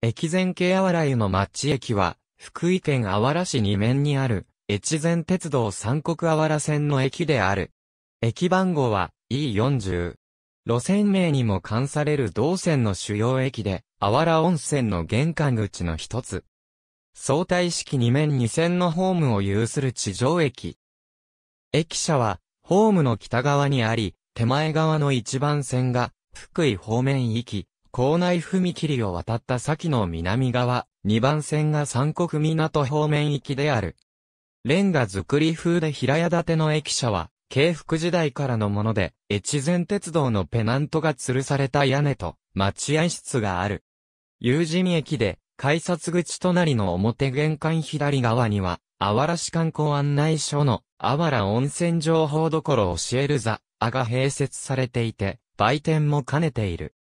越前系あわら湯の町駅は、福井県あわら市二面にある、越前鉄道三国あわら線の駅である。駅番号は E40。路線名にも関される同線の主要駅で、あわら温泉の玄関口の一つ。相対式二面二線のホームを有する地上駅。駅舎は、ホームの北側にあり、手前側の一番線が、福井方面行き、校内踏切を渡った先の南側、2番線が三国港方面行きである。レンガ造り風で平屋建ての駅舎は、京福時代からのもので、越前鉄道のペナントが吊るされた屋根と、待合室がある。有人駅で、改札口隣の表玄関左側には、あわら市観光案内所の、あわら温泉情報どころ教える座、あが併設されていて、売店も兼ねている。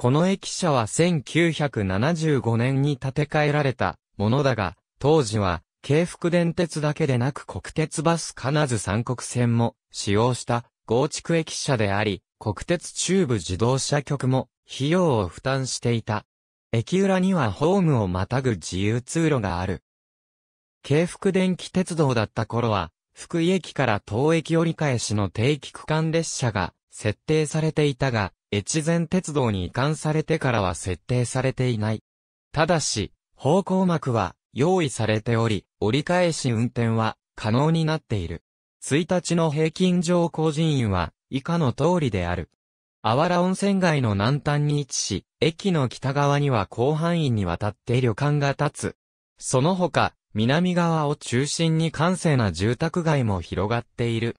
この駅舎は1975年に建て替えられたものだが、当時は、京福電鉄だけでなく国鉄バス金津三国線も使用した合築駅舎であり、国鉄中部自動車局も費用を負担していた。駅裏にはホームをまたぐ自由通路がある。京福電気鉄道だった頃は、福井駅から東駅折り返しの定期区間列車が設定されていたが、越前鉄道に移管されてからは設定されていない。ただし、方向幕は用意されており、折り返し運転は可能になっている。1日の平均乗降人員は以下の通りである。あわら温泉街の南端に位置し、駅の北側には広範囲にわたって旅館が立つ。その他、南側を中心に閑静な住宅街も広がっている。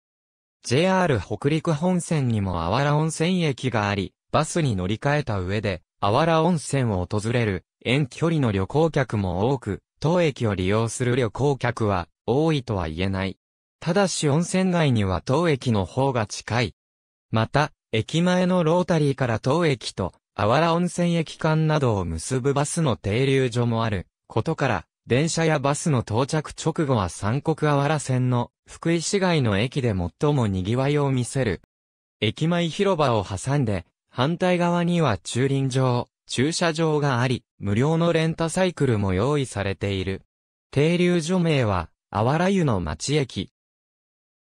JR 北陸本線にもあわら温泉駅があり、バスに乗り換えた上で、あわら温泉を訪れる遠距離の旅行客も多く、当駅を利用する旅行客は多いとは言えない。ただし温泉街には当駅の方が近い。また、駅前のロータリーから当駅と、あわら温泉駅間などを結ぶバスの停留所もあることから、電車やバスの到着直後は三国あわら線の福井市街の駅で最も賑わいを見せる。駅前広場を挟んで、反対側には駐輪場、駐車場があり、無料のレンタサイクルも用意されている。停留所名は、あわら湯の町駅。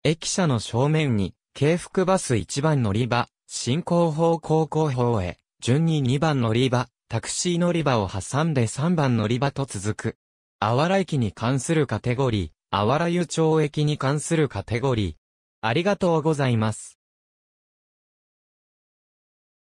駅舎の正面に、京福バス1番乗り場、進行方向後方へ、順に2番乗り場、タクシー乗り場を挟んで3番乗り場と続く。あわら駅に関するカテゴリー、あわらゆ町駅に関するカテゴリー。ありがとうございます。